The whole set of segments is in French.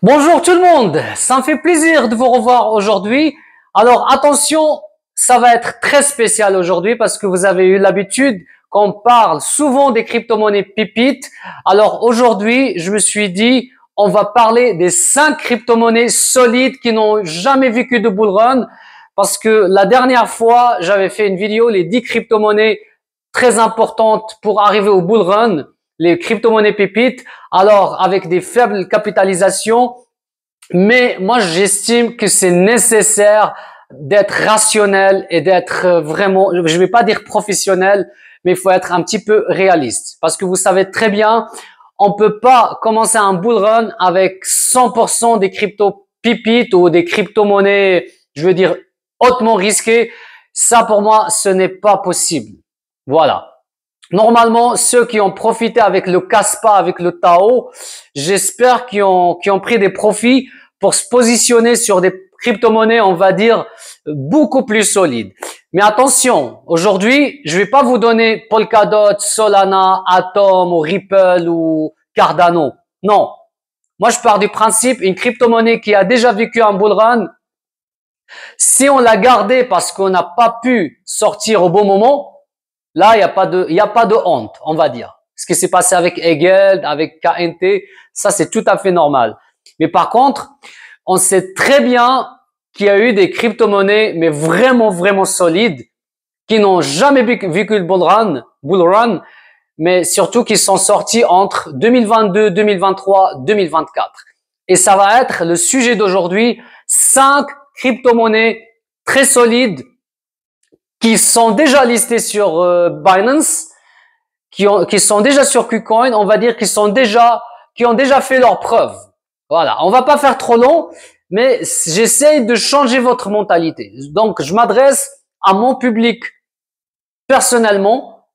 Bonjour tout le monde, ça me fait plaisir de vous revoir aujourd'hui. Alors attention, ça va être très spécial aujourd'hui parce que vous avez eu l'habitude qu'on parle souvent des crypto-monnaies pipites. Alors aujourd'hui, je me suis dit, on va parler des cinq crypto-monnaies solides qui n'ont jamais vécu de bull run parce que la dernière fois, j'avais fait une vidéo, les 10 crypto-monnaies très importantes pour arriver au bull run les crypto-monnaies pépites, alors avec des faibles capitalisations. Mais moi, j'estime que c'est nécessaire d'être rationnel et d'être euh, vraiment, je ne vais pas dire professionnel, mais il faut être un petit peu réaliste. Parce que vous savez très bien, on peut pas commencer un bull run avec 100% des crypto pépites ou des crypto-monnaies, je veux dire, hautement risquées. Ça, pour moi, ce n'est pas possible. Voilà. Normalement, ceux qui ont profité avec le CASPA, avec le TAO, j'espère qu'ils ont, ont pris des profits pour se positionner sur des crypto-monnaies, on va dire, beaucoup plus solides. Mais attention, aujourd'hui, je vais pas vous donner Polkadot, Solana, Atom ou Ripple ou Cardano. Non. Moi, je pars du principe, une crypto-monnaie qui a déjà vécu un bull run, si on l'a gardée parce qu'on n'a pas pu sortir au bon moment, Là, il n'y a pas de, il y a pas de honte, on va dire. Ce qui s'est passé avec Hegel, avec KNT, ça c'est tout à fait normal. Mais par contre, on sait très bien qu'il y a eu des crypto-monnaies, mais vraiment, vraiment solides, qui n'ont jamais vécu le bull run, bull run, mais surtout qui sont sortis entre 2022, 2023, 2024. Et ça va être le sujet d'aujourd'hui, cinq crypto-monnaies très solides qui sont déjà listés sur euh, Binance, qui, ont, qui sont déjà sur KuCoin, on va dire qu'ils sont déjà, qui ont déjà fait leurs preuves. Voilà, on va pas faire trop long, mais j'essaye de changer votre mentalité. Donc, je m'adresse à mon public personnellement.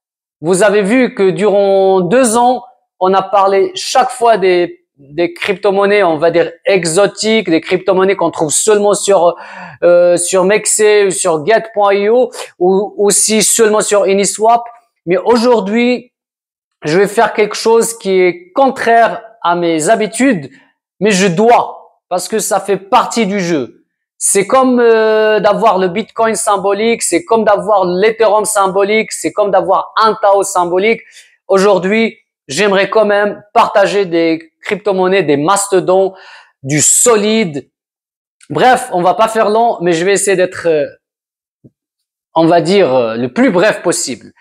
Vous avez vu que durant deux ans, on a parlé chaque fois des des crypto-monnaies, on va dire exotiques, des crypto-monnaies qu'on trouve seulement sur euh, sur Mexé, sur Get.io ou aussi seulement sur Uniswap. Mais aujourd'hui, je vais faire quelque chose qui est contraire à mes habitudes, mais je dois parce que ça fait partie du jeu. C'est comme euh, d'avoir le Bitcoin symbolique, c'est comme d'avoir l'Ethereum symbolique, c'est comme d'avoir un Tao symbolique. Aujourd'hui, j'aimerais quand même partager des crypto-monnaies, des mastodons, du solide. Bref, on va pas faire long, mais je vais essayer d'être, euh, on va dire, euh, le plus bref possible.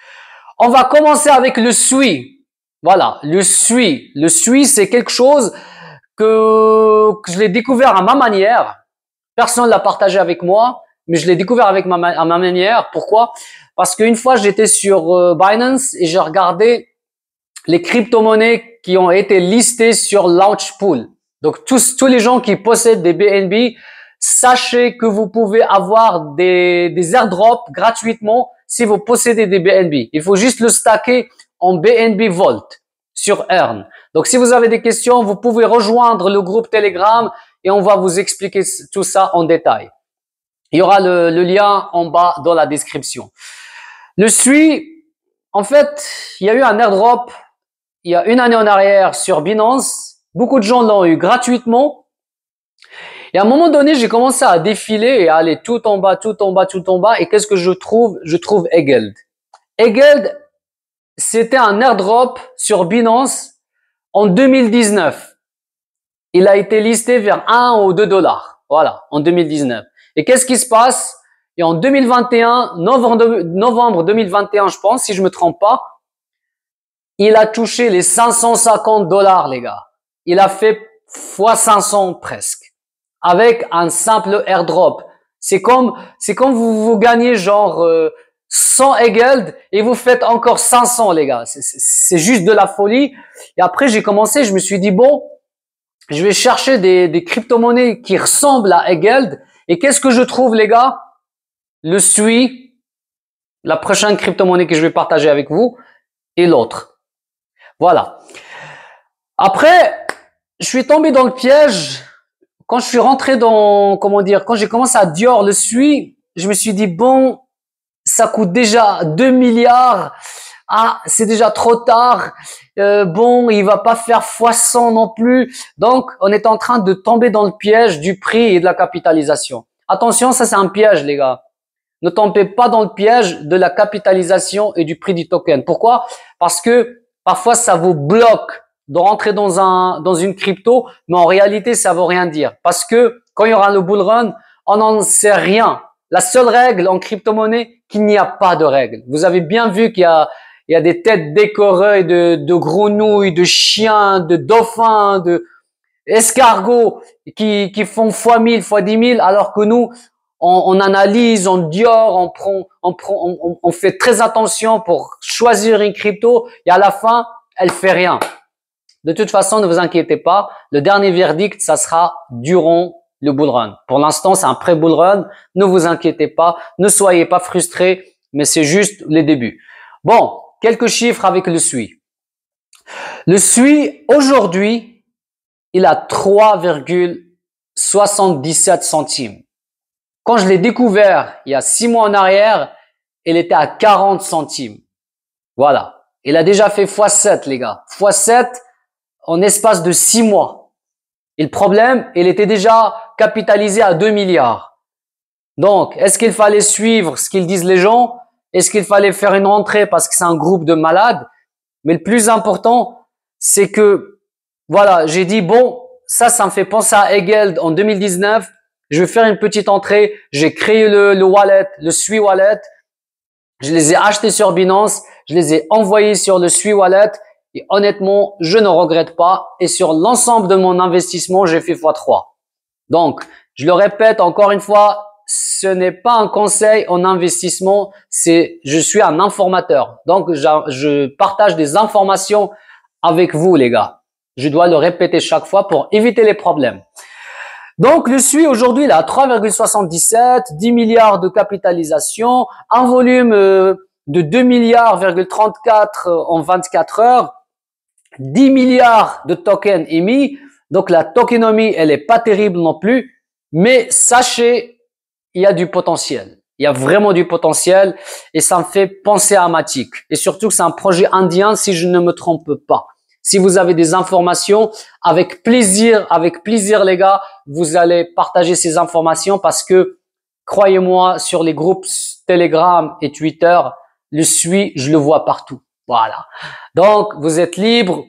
On va commencer avec le SUI. Voilà, le SUI. Le SUI, c'est quelque chose que, je l'ai découvert à ma manière. Personne ne l'a partagé avec moi, mais je l'ai découvert avec ma, à ma manière. Pourquoi Parce qu'une fois, j'étais sur euh, Binance et j'ai regardé les crypto-monnaies qui ont été listés sur Launchpool. Donc tous, tous les gens qui possèdent des BNB, sachez que vous pouvez avoir des, des airdrops gratuitement si vous possédez des BNB. Il faut juste le stacker en BNB Vault sur Earn. Donc si vous avez des questions, vous pouvez rejoindre le groupe Telegram et on va vous expliquer tout ça en détail. Il y aura le, lien en bas dans la description. Le suit, en fait, il y a eu un airdrop il y a une année en arrière sur Binance. Beaucoup de gens l'ont eu gratuitement. Et à un moment donné, j'ai commencé à défiler et à aller tout en bas, tout en bas, tout en bas. Et qu'est-ce que je trouve Je trouve Egeld. Egeld, c'était un airdrop sur Binance en 2019. Il a été listé vers 1 ou 2 dollars. Voilà, en 2019. Et qu'est-ce qui se passe Et en 2021, novembre, novembre 2021, je pense, si je me trompe pas, il a touché les 550 dollars, les gars. Il a fait x 500 presque. Avec un simple airdrop. C'est comme, c'est comme vous, vous gagnez genre 100 euh, Egeld et vous faites encore 500, les gars. C'est juste de la folie. Et après, j'ai commencé, je me suis dit, bon, je vais chercher des, des crypto-monnaies qui ressemblent à Egeld. Et qu'est-ce que je trouve, les gars Le SUI, la prochaine crypto-monnaie que je vais partager avec vous, et l'autre. Voilà. Après, je suis tombé dans le piège quand je suis rentré dans, comment dire, quand j'ai commencé à Dior le suit, je me suis dit bon, ça coûte déjà 2 milliards. Ah, c'est déjà trop tard. Euh, bon, il va pas faire x100 non plus. Donc, on est en train de tomber dans le piège du prix et de la capitalisation. Attention, ça c'est un piège, les gars. Ne tombez pas dans le piège de la capitalisation et du prix du token. Pourquoi Parce que Parfois, ça vous bloque de rentrer dans un dans une crypto, mais en réalité, ça vaut rien dire parce que quand il y aura le bull run, on n'en sait rien. La seule règle en crypto-monnaie, qu'il n'y a pas de règle. Vous avez bien vu qu'il y a il y a des têtes décorées de, de grenouilles, de chiens, de dauphins, de escargots qui, qui font fois 1000, fois dix mille, alors que nous, on, analyse, on diore, on prend, on prend, on, fait très attention pour choisir une crypto et à la fin, elle fait rien. De toute façon, ne vous inquiétez pas. Le dernier verdict, ça sera durant le bull run. Pour l'instant, c'est un pré-bull run. Ne vous inquiétez pas. Ne soyez pas frustrés, mais c'est juste les débuts. Bon, quelques chiffres avec le SUI. Le SUI, aujourd'hui, il a 3,77 centimes. Quand je l'ai découvert il y a six mois en arrière, elle était à 40 centimes. Voilà. Il a déjà fait x7, les gars. x7 en espace de six mois. Et le problème, il était déjà capitalisé à 2 milliards. Donc, est-ce qu'il fallait suivre ce qu'ils disent les gens Est-ce qu'il fallait faire une rentrée parce que c'est un groupe de malades Mais le plus important, c'est que, voilà, j'ai dit, bon, ça, ça me fait penser à Hegel en 2019 je vais faire une petite entrée, j'ai créé le, wallet, le SUI wallet, je les ai achetés sur Binance, je les ai envoyés sur le SUI wallet et honnêtement, je ne regrette pas et sur l'ensemble de mon investissement, j'ai fait x3. Donc, je le répète encore une fois, ce n'est pas un conseil en investissement, c'est je suis un informateur. Donc, je partage des informations avec vous les gars. Je dois le répéter chaque fois pour éviter les problèmes. Donc, le suis aujourd'hui, il 3,77, 10 milliards de capitalisation, un volume euh, de 2 34 euh, en 24 heures, 10 milliards de tokens émis. Donc, la tokenomie, elle est pas terrible non plus. Mais sachez, il y a du potentiel. Il y a vraiment du potentiel et ça me fait penser à Matic. Et surtout que c'est un projet indien, si je ne me trompe pas. Si vous avez des informations, avec plaisir, avec plaisir les gars, vous allez partager ces informations parce que croyez-moi, sur les groupes Telegram et Twitter, le suis, je le vois partout. Voilà. Donc, vous êtes libre.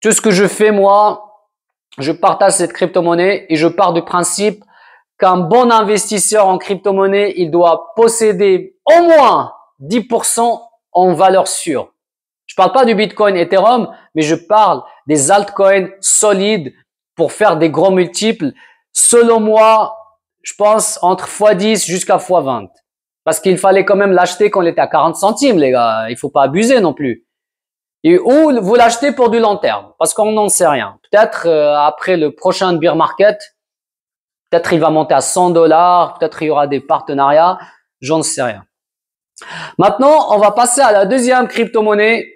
Tout ce que je fais, moi, je partage cette crypto-monnaie et je pars du principe qu'un bon investisseur en crypto-monnaie, il doit posséder au moins 10% en valeur sûre. Je parle pas du Bitcoin, Ethereum, mais je parle des altcoins solides pour faire des gros multiples. Selon moi, je pense entre x10 jusqu'à x20. Parce qu'il fallait quand même l'acheter quand il était à 40 centimes, les gars. Il faut pas abuser non plus. Et, ou vous l'achetez pour du long terme, parce qu'on n'en sait rien. Peut-être euh, après le prochain beer market, peut-être il va monter à 100 dollars, peut-être il y aura des partenariats, j'en sais rien. Maintenant, on va passer à la deuxième crypto-monnaie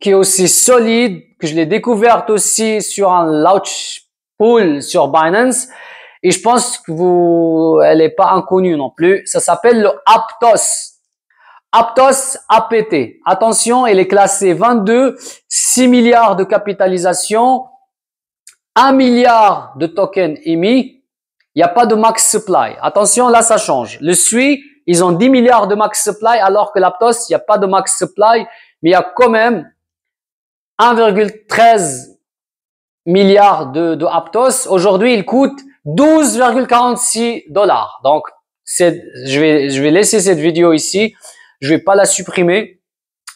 qui est aussi solide, que je l'ai découverte aussi sur un launch pool sur Binance. Et je pense que vous, elle n'est pas inconnue non plus. Ça s'appelle le Aptos. Aptos APT. Attention, elle est classée 22, 6 milliards de capitalisation, 1 milliard de tokens émis. Il n'y a pas de max supply. Attention, là, ça change. Le SUI, ils ont 10 milliards de max supply, alors que l'Aptos, il n'y a pas de max supply, mais il y a quand même 1,13 milliard de, de Aptos. Aujourd'hui, il coûte 12,46 dollars. Donc, je vais, je vais laisser cette vidéo ici. Je vais pas la supprimer.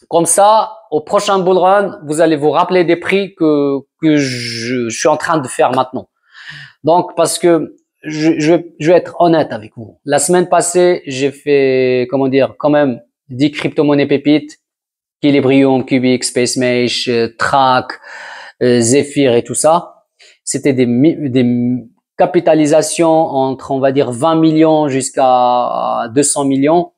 Comme ça, au prochain bull run, vous allez vous rappeler des prix que, je, suis en train de faire maintenant. Donc, parce que je, je, je vais être honnête avec vous. La semaine passée, j'ai fait, comment dire, quand même 10 crypto-monnaies pépites Equilibrium, Cubic, Space Mesh, euh, Track, euh, Zephyr et tout ça. C'était des, des capitalisations entre, on va dire, 20 millions jusqu'à 200 millions.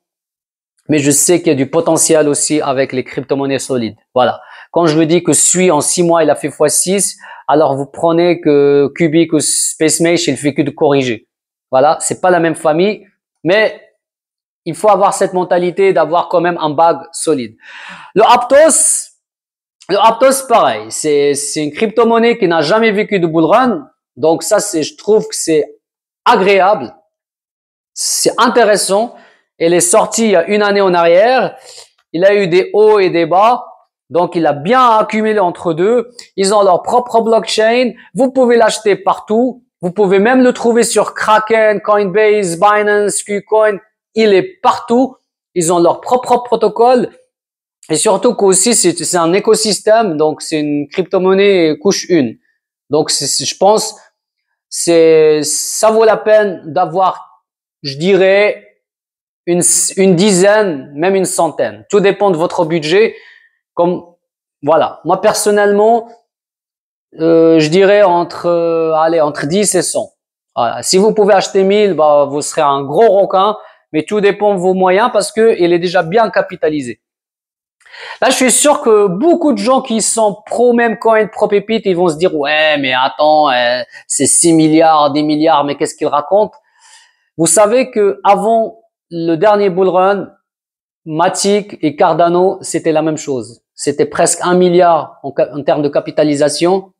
Mais je sais qu'il y a du potentiel aussi avec les crypto-monnaies solides. Voilà. Quand je vous dis que SUI, en 6 mois, il a fait x6, alors vous prenez que Cubic ou Space Mesh, il fait que de corriger. Voilà. C'est pas la même famille, mais il faut avoir cette mentalité d'avoir quand même un bag solide. Le Aptos, le Aptos, pareil, c'est une crypto-monnaie qui n'a jamais vécu de bull run. Donc ça, c'est, je trouve que c'est agréable, c'est intéressant. Elle est sortie il y a une année en arrière. Il a eu des hauts et des bas. Donc, il a bien accumulé entre deux. Ils ont leur propre blockchain. Vous pouvez l'acheter partout. Vous pouvez même le trouver sur Kraken, Coinbase, Binance, Qcoin il est partout. Ils ont leur propre protocole. Et surtout qu'aussi, c'est un écosystème, donc c'est une crypto-monnaie couche 1. Donc, je pense, c'est ça vaut la peine d'avoir, je dirais, une, une, dizaine, même une centaine. Tout dépend de votre budget. Comme voilà, moi personnellement, euh, je dirais entre euh, allez entre 10 et 100. Voilà. Si vous pouvez acheter 1000, bah, vous serez un gros requin mais tout dépend de vos moyens parce que il est déjà bien capitalisé. Là, je suis sûr que beaucoup de gens qui sont pro même coin, pro pépite, ils vont se dire, ouais, mais attends, euh, c'est 6 milliards, 10 milliards, mais qu'est-ce qu'ils racontent? Vous savez que avant le dernier bull run, Matic et Cardano, c'était la même chose. C'était presque 1 milliard en, termes de capitalisation,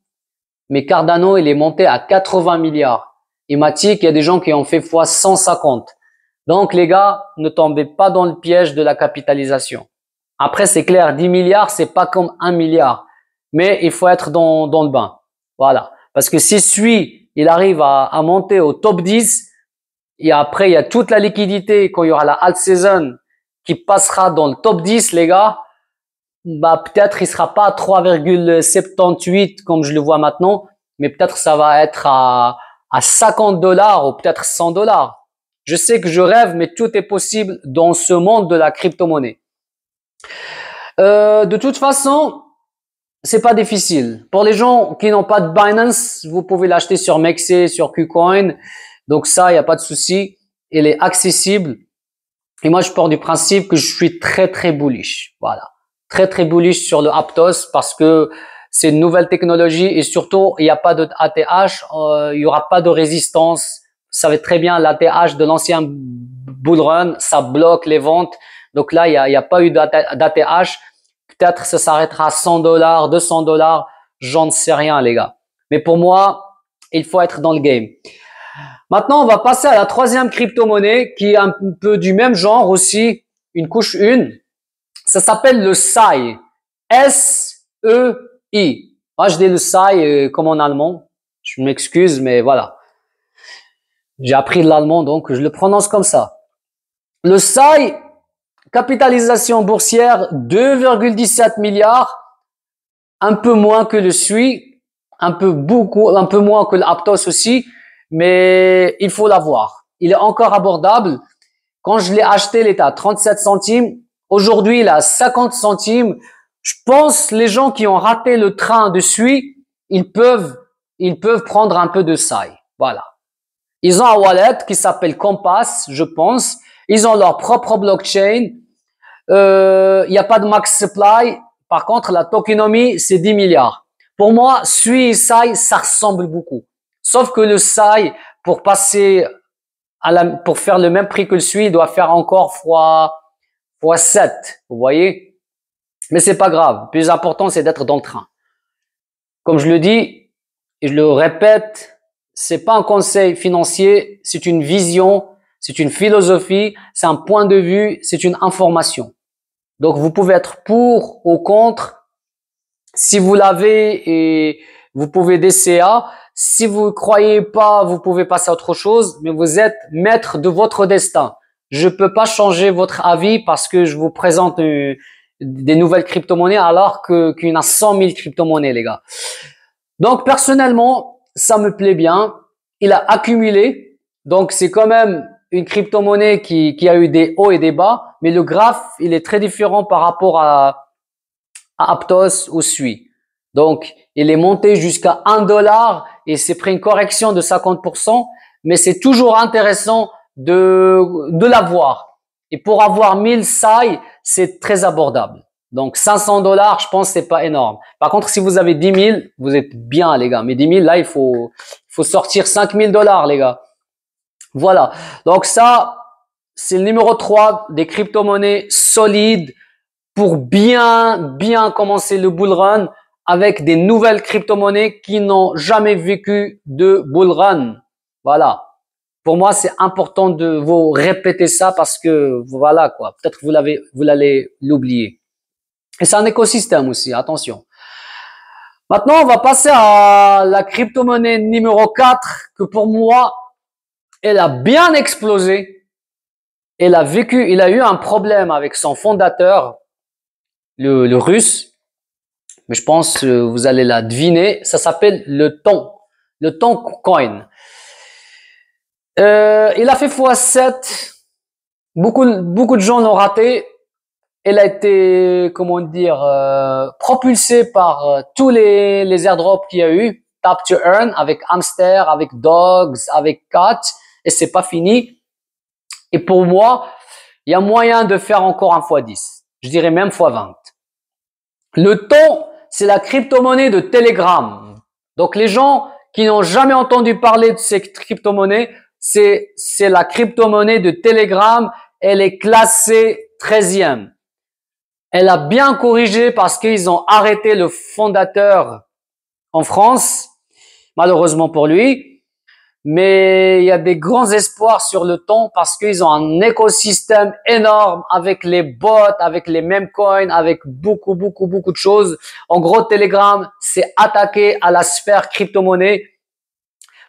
mais Cardano, il est monté à 80 milliards. Et Matic, il y a des gens qui ont fait fois 150. Donc les gars, ne tombez pas dans le piège de la capitalisation. Après, c'est clair, 10 milliards, c'est pas comme 1 milliard. Mais il faut être dans, dans le bain. Voilà. Parce que si celui, il arrive à, monter au top 10, et après, il y a toute la liquidité quand il y aura la alt season qui passera dans le top 10, les gars, bah, peut-être il sera pas à 3,78 comme je le vois maintenant, mais peut-être ça va être à, à 50 dollars ou peut-être 100 dollars. Je sais que je rêve, mais tout est possible dans ce monde de la crypto-monnaie. Euh, de toute façon, c'est pas difficile. Pour les gens qui n'ont pas de Binance, vous pouvez l'acheter sur Mexé, sur KuCoin. Donc ça, il n'y a pas de souci. Il est accessible. Et moi, je pars du principe que je suis très, très bullish. Voilà. Très, très bullish sur le Aptos parce que c'est une nouvelle technologie et surtout, il n'y a pas de ATH, euh, il n'y aura pas de résistance savez très bien, l'ATH de l'ancien bull run, ça bloque les ventes. Donc là, il n'y a, pas eu d'ATH. Peut-être ça s'arrêtera à 100 dollars, 200 dollars, j'en sais rien, les gars. Mais pour moi, il faut être dans le game. Maintenant, on va passer à la troisième crypto-monnaie qui est un peu du même genre aussi, une couche une Ça s'appelle le SAI. S-E-I. Moi, je dis le SAI euh, comme en allemand. Je m'excuse, mais voilà. J'ai appris l'allemand, donc je le prononce comme ça. Le SAI, capitalisation boursière, 2,17 milliards, un peu moins que le SUI, un peu beaucoup, un peu moins que l'Aptos aussi, mais il faut l'avoir. Il est encore abordable. Quand je l'ai acheté, il était à 37 centimes. Aujourd'hui, il est à 50 centimes. Je pense les gens qui ont raté le train de SUI, ils peuvent, ils peuvent prendre un peu de SAI. Voilà. Ils ont un wallet qui s'appelle Compass, je pense. Ils ont leur propre blockchain. Euh, il euh, n'y a pas de max supply. Par contre, la tokenomie, c'est 10 milliards. Pour moi, SUI et SAI, ça ressemble beaucoup. Sauf que le SAI, pour passer à la, pour faire le même prix que le SUI, doit faire encore fois, fois 7. Vous voyez? Mais c'est pas grave. Le plus important, c'est d'être dans le train. Comme je le dis, et je le répète, c'est pas un conseil financier, c'est une vision, c'est une philosophie, c'est un point de vue, c'est une information. Donc vous pouvez être pour ou contre. Si vous l'avez et vous pouvez DCA. Si vous croyez pas, vous pouvez passer à autre chose, mais vous êtes maître de votre destin. Je peux pas changer votre avis parce que je vous présente euh, des nouvelles crypto-monnaies alors qu'il y en a 100 000 crypto-monnaies, les gars. Donc personnellement, ça me plaît bien. Il a accumulé, donc c'est quand même une crypto-monnaie qui, a eu des hauts et des bas, mais le graphe, il est très différent par rapport à, à Aptos ou SUI. Donc, il est monté jusqu'à 1 dollar et c'est pris une correction de 50%, mais c'est toujours intéressant de, de l'avoir. Et pour avoir 1000 SAI, c'est très abordable. Donc 500 dollars, je pense c'est pas énorme. Par contre, si vous avez 10 000, vous êtes bien les gars. Mais 10 000, là, il faut, faut sortir 5 000 dollars les gars. Voilà. Donc ça, c'est le numéro 3 des crypto-monnaies solides pour bien, bien commencer le bull run avec des nouvelles crypto-monnaies qui n'ont jamais vécu de bull run. Voilà. Pour moi, c'est important de vous répéter ça parce que voilà quoi. Peut-être vous l'avez, vous l'allez l'oublier. Et c'est un écosystème aussi, attention. Maintenant, on va passer à la crypto-monnaie numéro 4, que pour moi, elle a bien explosé. Elle a vécu, il a eu un problème avec son fondateur, le, russe. Mais je pense euh, vous allez la deviner. Ça s'appelle le ton, le ton coin. Euh, il a fait x7. Beaucoup, beaucoup de gens l'ont raté elle a été, comment dire, euh, propulsée par euh, tous les, les airdrops qu'il y a eu. Tap to Earn avec Hamster, avec Dogs, avec Cat. Et c'est pas fini. Et pour moi, il y a moyen de faire encore un fois 10. Je dirais même fois 20. Le ton, c'est la crypto-monnaie de Telegram. Donc les gens qui n'ont jamais entendu parler de ces crypto-monnaies, c'est, c'est la crypto-monnaie de Telegram. Elle est classée 13e. Elle a bien corrigé parce qu'ils ont arrêté le fondateur en France, malheureusement pour lui. Mais il y a des grands espoirs sur le ton parce qu'ils ont un écosystème énorme avec les bots, avec les mêmes coins, avec beaucoup, beaucoup, beaucoup de choses. En gros, Telegram s'est attaqué à la sphère crypto-monnaie.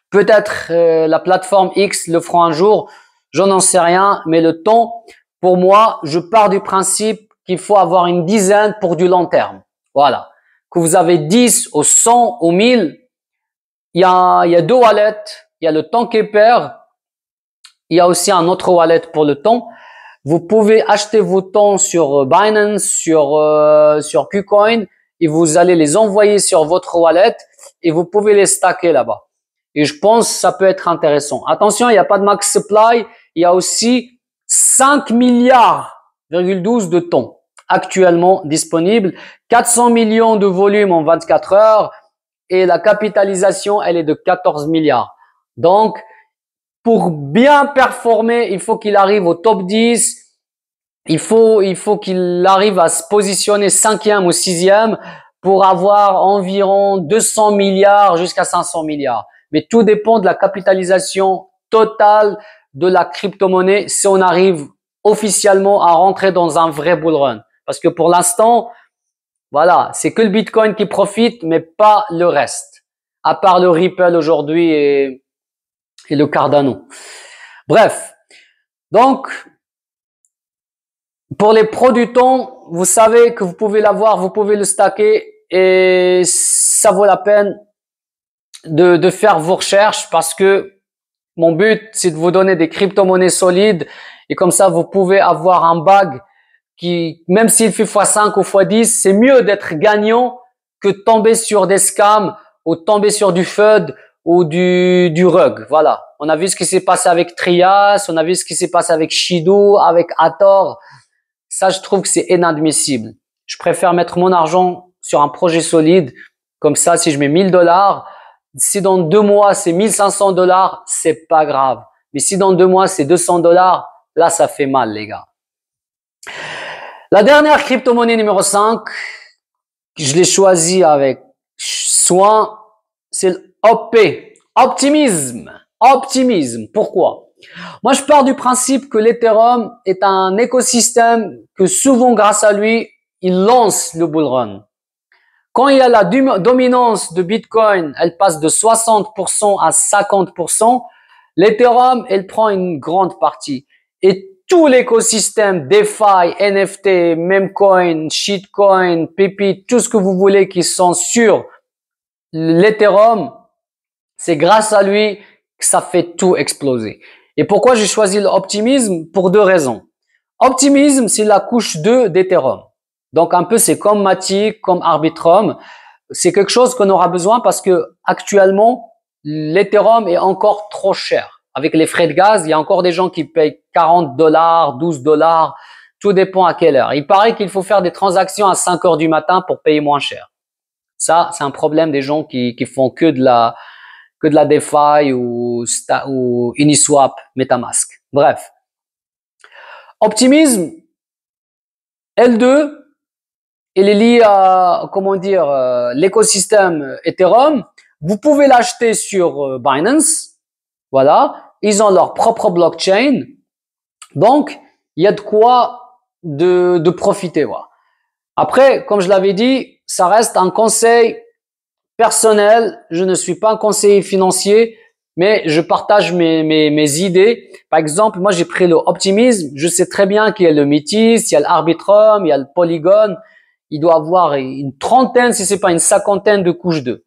Peut-être euh, la plateforme X le fera un jour, je n'en sais rien, mais le ton pour moi, je pars du principe qu'il faut avoir une dizaine pour du long terme. Voilà. Que vous avez 10 ou 100 ou 1000, il y a, y a deux wallets, il y a le temps qui perd, il y a aussi un autre wallet pour le temps. Vous pouvez acheter vos temps sur euh, Binance, sur, euh, sur KuCoin, et vous allez les envoyer sur votre wallet, et vous pouvez les stacker là-bas. Et je pense que ça peut être intéressant. Attention, il n'y a pas de max supply, il y a aussi 5 milliards,12 de temps actuellement disponible. 400 millions de volume en 24 heures et la capitalisation, elle est de 14 milliards. Donc, pour bien performer, il faut qu'il arrive au top 10. Il faut, il faut qu'il arrive à se positionner cinquième ou sixième pour avoir environ 200 milliards jusqu'à 500 milliards. Mais tout dépend de la capitalisation totale de la crypto-monnaie si on arrive officiellement à rentrer dans un vrai bull run. Parce que pour l'instant, voilà, c'est que le Bitcoin qui profite, mais pas le reste. À part le Ripple aujourd'hui et, le Cardano. Bref. Donc, pour les pros du temps, vous savez que vous pouvez l'avoir, vous pouvez le stacker et ça vaut la peine de, faire vos recherches parce que mon but, c'est de vous donner des crypto-monnaies solides et comme ça, vous pouvez avoir un bague qui, même s'il fait x5 ou x10, c'est mieux d'être gagnant que tomber sur des scams ou tomber sur du FUD ou du, du rug. Voilà. On a vu ce qui s'est passé avec Trias, on a vu ce qui s'est passé avec Shido, avec Ator. Ça, je trouve que c'est inadmissible. Je préfère mettre mon argent sur un projet solide. Comme ça, si je mets 1000 dollars, si dans deux mois c'est 1500 dollars, c'est pas grave. Mais si dans deux mois c'est 200 dollars, là, ça fait mal, les gars. La dernière crypto-monnaie numéro 5, je l'ai choisie avec soin, c'est l'OP, optimisme. Optimisme. Pourquoi Moi, je pars du principe que l'Ethereum est un écosystème que souvent, grâce à lui, il lance le bull run. Quand il y a la dominance de Bitcoin, elle passe de 60% à 50%, l'Ethereum, elle prend une grande partie et tout l'écosystème DeFi, NFT, Memecoin, Shitcoin, Pipi, tout ce que vous voulez qui sont sur l'Ethereum, c'est grâce à lui que ça fait tout exploser. Et pourquoi j'ai choisi l'optimisme Pour deux raisons. Optimisme, c'est la couche 2 d'Ethereum. Donc un peu c'est comme Matic, comme Arbitrum. C'est quelque chose qu'on aura besoin parce que actuellement, l'Ethereum est encore trop cher. Avec les frais de gaz, il y a encore des gens qui payent 40 dollars, 12 dollars. Tout dépend à quelle heure. Il paraît qu'il faut faire des transactions à 5 heures du matin pour payer moins cher. Ça, c'est un problème des gens qui, qui font que de la, que de la DeFi ou, ou Uniswap, MetaMask. Bref. Optimisme, L2, il est lié à, comment dire, euh, l'écosystème Ethereum. Vous pouvez l'acheter sur euh, Binance. Voilà. Ils ont leur propre blockchain. Donc, il y a de quoi de, profiter. Voilà. Après, comme je l'avais dit, ça reste un conseil personnel. Je ne suis pas un conseiller financier, mais je partage mes, idées. Par exemple, moi, j'ai pris le optimisme. Je sais très bien qu'il y a le métis, il y a l'arbitrum, il y a le polygone. Il doit avoir une trentaine, si c'est pas une cinquantaine de couches d'œufs.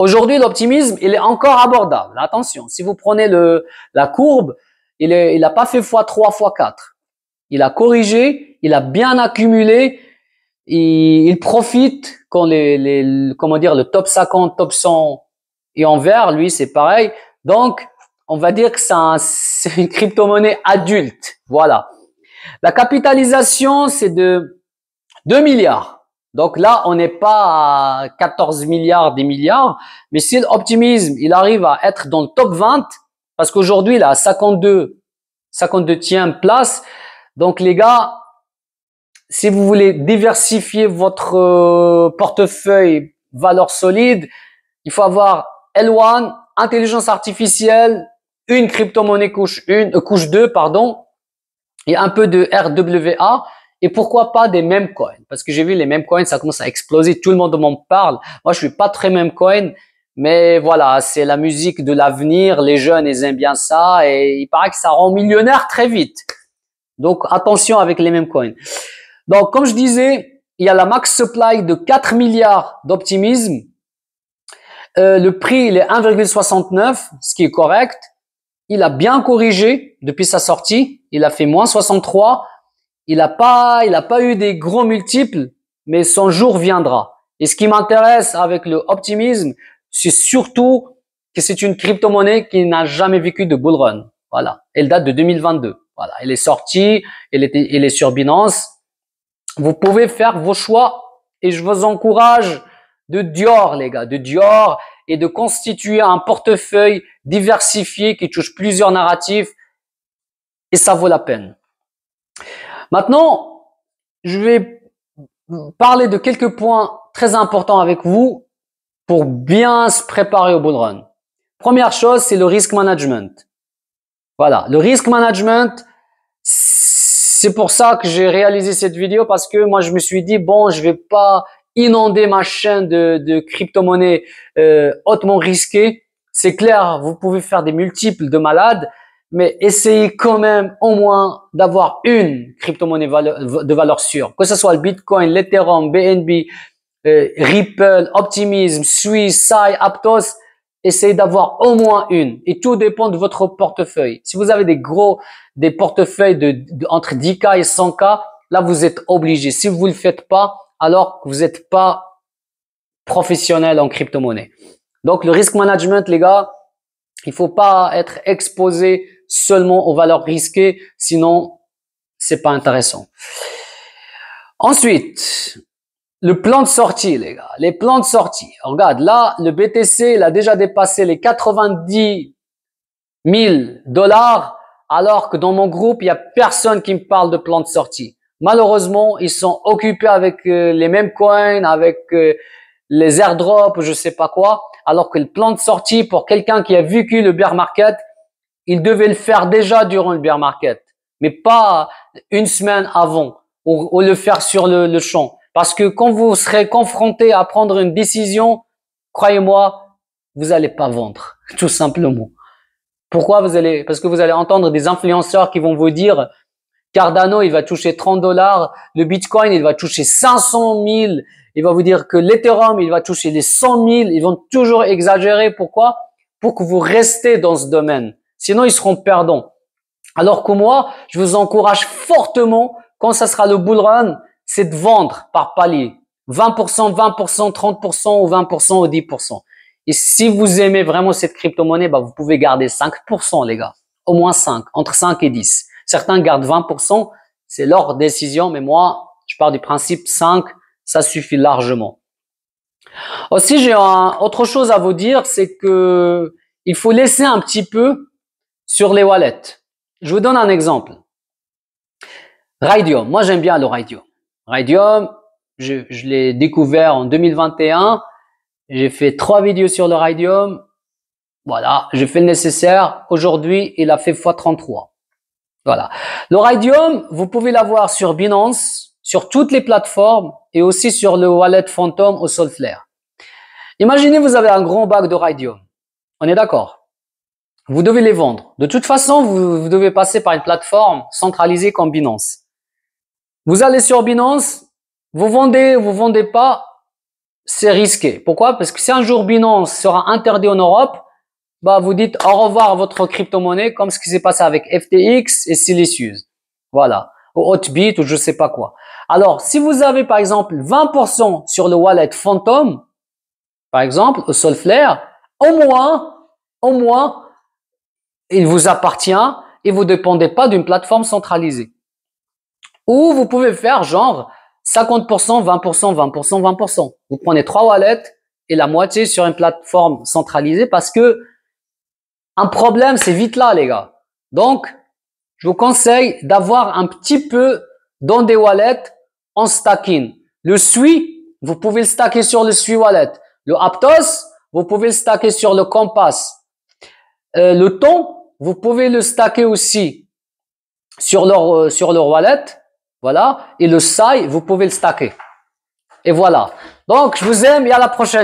Aujourd'hui, l'optimisme, il est encore abordable. Attention, si vous prenez le, la courbe, il n'a pas fait fois 3 fois 4 Il a corrigé, il a bien accumulé, il, profite quand les, les, comment dire, le top 50, top 100 et en vert, lui, c'est pareil. Donc, on va dire que c'est une crypto-monnaie adulte. Voilà. La capitalisation, c'est de 2 milliards. Donc là, on n'est pas à 14 milliards, des milliards, mais si l'optimisme, il arrive à être dans le top 20, parce qu'aujourd'hui, il a 52, 52 tient place. Donc les gars, si vous voulez diversifier votre euh, portefeuille valeur solide, il faut avoir L1, intelligence artificielle, une crypto-monnaie couche une, euh, couche 2, pardon, et un peu de RWA. Et pourquoi pas des mêmes coins Parce que j'ai vu les mêmes coins, ça commence à exploser, tout le monde m'en parle. Moi, je suis pas très même coin, mais voilà, c'est la musique de l'avenir, les jeunes, ils aiment bien ça, et il paraît que ça rend millionnaire très vite. Donc, attention avec les mêmes coins. Donc, comme je disais, il y a la max supply de 4 milliards d'optimisme. Euh, le prix, il est 1,69, ce qui est correct. Il a bien corrigé depuis sa sortie. Il a fait moins 63 il n'a pas, il a pas eu des gros multiples, mais son jour viendra. Et ce qui m'intéresse avec le optimisme, c'est surtout que c'est une crypto-monnaie qui n'a jamais vécu de bull run. Voilà. Elle date de 2022. Voilà. Elle est sortie, elle est, elle est sur Binance. Vous pouvez faire vos choix et je vous encourage de Dior, les gars, de Dior et de constituer un portefeuille diversifié qui touche plusieurs narratifs et ça vaut la peine. Maintenant, je vais parler de quelques points très importants avec vous pour bien se préparer au bull run. Première chose, c'est le risk management. Voilà, le risk management, c'est pour ça que j'ai réalisé cette vidéo parce que moi je me suis dit bon, je vais pas inonder ma chaîne de, crypto-monnaies euh, hautement risquées. C'est clair, vous pouvez faire des multiples de malades, mais essayez quand même au moins d'avoir une crypto-monnaie de valeur sûre, que ce soit le Bitcoin, l'Ethereum, BNB, euh, Ripple, Optimism, Swiss, Sai, Aptos. Essayez d'avoir au moins une. Et tout dépend de votre portefeuille. Si vous avez des gros, des portefeuilles de, entre 10K et 100K, là, vous êtes obligé. Si vous ne le faites pas, alors vous n'êtes pas professionnel en crypto-monnaie. Donc, le risk management, les gars, il faut pas être exposé seulement aux valeurs risquées, sinon c'est pas intéressant. Ensuite, le plan de sortie, les gars, les plans de sortie. regarde, là, le BTC, il a déjà dépassé les 90 000 dollars, alors que dans mon groupe, il y a personne qui me parle de plan de sortie. Malheureusement, ils sont occupés avec euh, les mêmes coins, avec euh, les airdrops, je sais pas quoi, alors que le plan de sortie pour quelqu'un qui a vécu le bear market, il devait le faire déjà durant le bear market, mais pas une semaine avant ou, le faire sur le, le champ. Parce que quand vous serez confronté à prendre une décision, croyez-moi, vous n'allez pas vendre, tout simplement. Pourquoi vous allez Parce que vous allez entendre des influenceurs qui vont vous dire Cardano, il va toucher 30 dollars, le Bitcoin, il va toucher 500 000, il va vous dire que l'Ethereum, il va toucher les 100 000, ils vont toujours exagérer. Pourquoi Pour que vous restez dans ce domaine. Sinon, ils seront perdants. Alors que moi, je vous encourage fortement, quand ça sera le bull run, c'est de vendre par palier. 20%, 20%, 30% ou 20% ou 10%. Et si vous aimez vraiment cette crypto-monnaie, bah vous pouvez garder 5%, les gars. Au moins 5, entre 5 et 10. Certains gardent 20%, c'est leur décision, mais moi, je pars du principe 5, ça suffit largement. Aussi, j'ai autre chose à vous dire, c'est que il faut laisser un petit peu sur les wallets. Je vous donne un exemple. Radium. Moi, j'aime bien le radium. Radium, je, l'ai découvert en 2021. J'ai fait trois vidéos sur le radium. Voilà, j'ai fait le nécessaire. Aujourd'hui, il a fait x33. Voilà. Le radium, vous pouvez l'avoir sur Binance, sur toutes les plateformes et aussi sur le wallet Phantom au Solflair. Imaginez, vous avez un grand bac de radium. On est d'accord vous devez les vendre. De toute façon, vous, devez passer par une plateforme centralisée comme Binance. Vous allez sur Binance, vous vendez, vous vendez pas, c'est risqué. Pourquoi Parce que si un jour Binance sera interdit en Europe, bah vous dites au revoir à votre crypto-monnaie comme ce qui s'est passé avec FTX et Silicious. Voilà. Ou Hotbit ou je sais pas quoi. Alors, si vous avez par exemple 20% sur le wallet Phantom, par exemple, au Solflare, au moins, au moins, il vous appartient et vous dépendez pas d'une plateforme centralisée. Ou vous pouvez faire genre 50%, 20%, 20%, 20%. Vous prenez trois wallets et la moitié sur une plateforme centralisée parce que un problème, c'est vite là, les gars. Donc, je vous conseille d'avoir un petit peu dans des wallets en stacking. Le SUI, vous pouvez le stacker sur le SUI wallet. Le Aptos, vous pouvez le stacker sur le Compass. Euh, le ton, vous pouvez le stacker aussi sur leur, euh, sur wallet. Voilà. Et le SAI, vous pouvez le stacker. Et voilà. Donc, je vous aime et à la prochaine.